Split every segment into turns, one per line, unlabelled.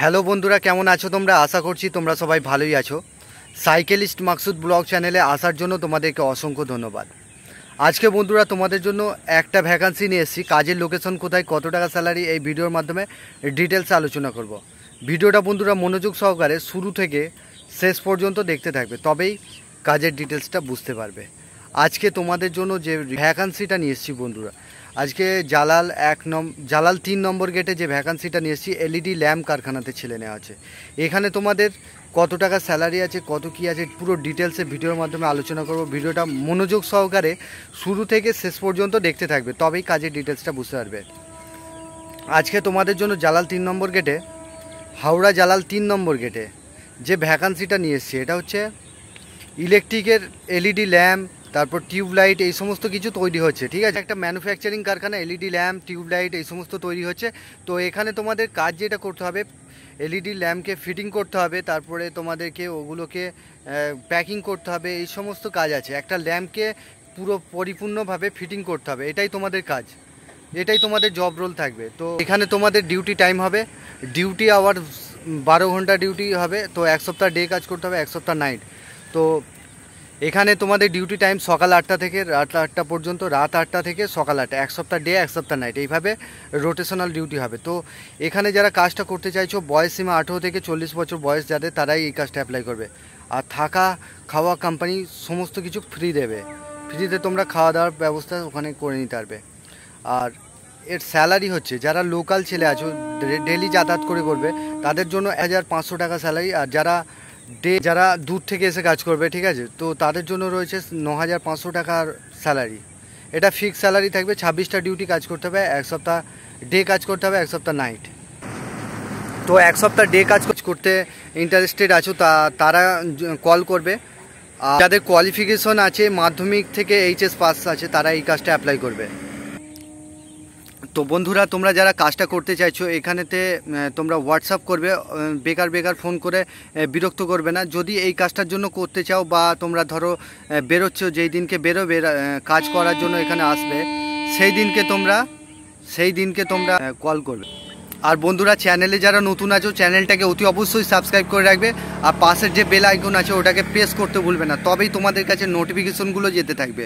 Hello বন্ধুরা কেমন আছো তোমরা আশা করছি তোমরা সবাই ভালোই আছো সাইকেলিস্ট মাকসুদ ব্লগ চ্যানেলে আসার জন্য তোমাদেরকে অসংখ্য ধন্যবাদ আজকে বন্ধুরা তোমাদের জন্য একটা ভ্যাকান্সি নিয়ে এসেছি কাজের লোকেশন কোথায় কত টাকা স্যালারি এই ভিডিওর মাধ্যমে ডিটেলস আলোচনা করব। ভিডিওটা বন্ধুরা মনোযোগ সহকারে শুরু থেকে শেষ পর্যন্ত দেখতে থাকবে তবেই কাজের ডিটেলসটা বুঝতে পারবে আজকে তোমাদের জন্য যে ভ্যাকান্সিটা নিয়ে এসেছি বন্ধুরা আজকে জালাল এক নম জালাল তিন নম্বর গেটে যে ভ্যাকান্সিটা নিয়ে এসেছি এলইডি ল্যাম্প e কারখানাতে ছেলে নেওয়া আছে এখানে তোমাদের কত টাকা স্যালারি আছে কত কি আছে পুরো ডিটেলসে ভিডিওর মাধ্যমে আলোচনা করব ভিডিওটা মনোযোগ সহকারে শুরু থেকে শেষ পর্যন্ত দেখতে থাকবে তবেই কাজের ডিটেলসটা বুঝতে পারবে আজকে তোমাদের জন্য জালাল তিন নম্বর গেটে হাওড়া জালাল তিন নম্বর গেটে যে ভ্যাকান্সিটা নিয়ে এসছি এটা হচ্ছে ইলেকট্রিকের এলইডি ল্যাম্প তারপর টিউবলাইট এই সমস্ত কিছু তৈরি হচ্ছে ঠিক আছে একটা ম্যানুফ্যাকচারিং কারখানা এলইডি ল্যাম্প টিউবলাইট এই সমস্ত তৈরি হচ্ছে তো এখানে তোমাদের কাজ যেটা করতে হবে এলইডি ল্যাম্পকে ফিটিং করতে হবে তারপরে তোমাদেরকে ওগুলোকে প্যাকিং করতে হবে এই সমস্ত কাজ আছে একটা ল্যাম্পকে পুরো পরিপূর্ণভাবে ফিটিং করতে হবে এটাই তোমাদের কাজ এটাই তোমাদের জব রোল থাকবে তো এখানে তোমাদের ডিউটি টাইম হবে ডিউটি আওয়ার বারো ঘন্টা ডিউটি হবে তো এক সপ্তাহ ডে কাজ করতে হবে এক সপ্তাহ নাইট তো এখানে তোমাদের ডিউটি টাইম সকাল আটটা থেকে রাত আটটা পর্যন্ত রাত আটটা থেকে সকাল আটটা এক সপ্তাহ ডে এক সপ্তাহ নাইট এইভাবে রোটেশনাল ডিউটি হবে তো এখানে যারা কাজটা করতে চাইছো বয়স সীমা আঠেরো থেকে চল্লিশ বছর বয়স যাদের তারাই এই কাজটা অ্যাপ্লাই করবে আর থাকা খাওয়া কোম্পানি সমস্ত কিছু ফ্রি দেবে ফ্রিতে তোমরা খাওয়া দাওয়ার ব্যবস্থা ওখানে করে নিতে পারবে আর এর স্যালারি হচ্ছে যারা লোকাল ছেলে আছো ডেলি যাতায়াত করে করবে তাদের জন্য হাজার পাঁচশো টাকা স্যালারি আর যারা ডে যারা দূর থেকে এসে কাজ করবে ঠিক আছে তো তাদের জন্য রয়েছে ন হাজার পাঁচশো টাকার স্যালারি এটা ফিক্স স্যালারি থাকবে ছাব্বিশটা ডিউটি কাজ করতে হবে এক সপ্তাহ ডে কাজ করতে হবে এক সপ্তাহ নাইট তো এক সপ্তাহ ডে কাজ করতে ইন্টারেস্টেড আছো তা তারা কল করবে যাদের কোয়ালিফিকেশন আছে মাধ্যমিক থেকে এইচএস পাস আছে তারা এই কাজটা অ্যাপ্লাই করবে তো বন্ধুরা তোমরা যারা কাজটা করতে চাইছো এখানেতে তোমরা হোয়াটসঅ্যাপ করবে বেকার বেকার ফোন করে বিরক্ত করবে না যদি এই কাজটার জন্য করতে চাও বা তোমরা ধরো বেরোচ্ছ যেই দিনকে বেরোবে কাজ করার জন্য এখানে আসবে সেই দিনকে তোমরা সেই দিনকে তোমরা কল করবে আর বন্ধুরা চ্যানেলে যারা নতুন আছো চ্যানেলটাকে অতি অবশ্যই সাবস্ক্রাইব করে রাখবে আর পাশের যে বেল আইকন আছে ওটাকে প্রেস করতে ভুলবে না তবেই তোমাদের কাছে নোটিফিকেশনগুলো যেতে থাকবে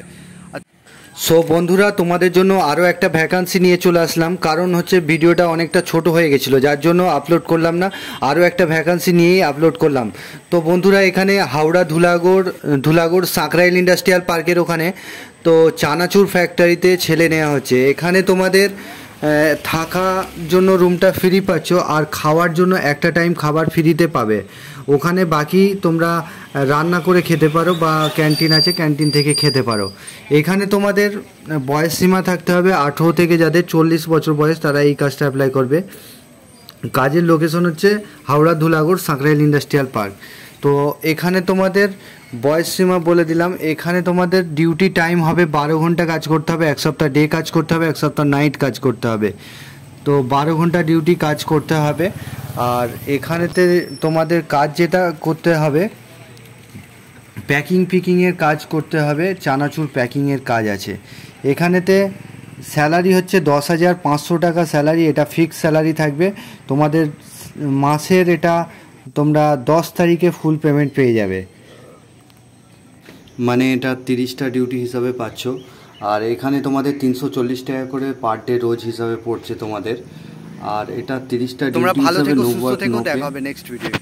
সো বন্ধুরা তোমাদের জন্য আরও একটা ভ্যাকান্সি নিয়ে চলে আসলাম কারণ হচ্ছে ভিডিওটা অনেকটা ছোট হয়ে গেছিলো যার জন্য আপলোড করলাম না আরও একটা ভ্যাকান্সি নিয়েই আপলোড করলাম তো বন্ধুরা এখানে হাওড়া ধুলাগড় ধুলাগড় সাঁকরাইল ইন্ডাস্ট্রিয়াল পার্কের ওখানে তো চানাচুর ফ্যাক্টরিতে ছেলে নেওয়া হচ্ছে এখানে তোমাদের থাকার জন্য রুমটা ফ্রি পাচ্ছ আর খাওয়ার জন্য একটা টাইম খাবার ফ্রিতে পাবে ওখানে বাকি তোমরা রান্না করে খেতে পারো বা ক্যান্টিন আছে ক্যান্টিন থেকে খেতে পারো এখানে তোমাদের বয়স সীমা থাকতে হবে আঠেরো থেকে যাদের চল্লিশ বছর বয়স তারা এই কাজটা অ্যাপ্লাই করবে কাজের লোকেশন হচ্ছে হাওড়া ধুলাগড় সাঁকরাইল ইন্ডাস্ট্রিয়াল পার্ক তো এখানে তোমাদের বয়স সীমা বলে দিলাম এখানে তোমাদের ডিউটি টাইম হবে বারো ঘন্টা কাজ করতে হবে এক সপ্তাহ ডে কাজ করতে হবে এক সপ্তাহ নাইট কাজ করতে হবে তো বারো ঘন্টা ডিউটি কাজ করতে হবে আর এখানেতে তোমাদের কাজ যেটা করতে হবে প্যাকিং পিকিংয়ের কাজ করতে হবে চানাচুর প্যাকিংয়ের কাজ আছে এখানেতে স্যালারি হচ্ছে দশ হাজার পাঁচশো টাকা স্যালারি এটা ফিক্স স্যালারি থাকবে তোমাদের মাসের এটা তোমরা দশ তারিখে ফুল পেমেন্ট পেয়ে যাবে মানে এটা তিরিশটা ডিউটি হিসাবে পাচ্ছ আর এখানে তোমাদের তিনশো চল্লিশ টাকা করে পার ডে রোজ হিসাবে পড়ছে তোমাদের আর এটা তিরিশটা ডিউটি হিসাবে নেক্সট ভিডিও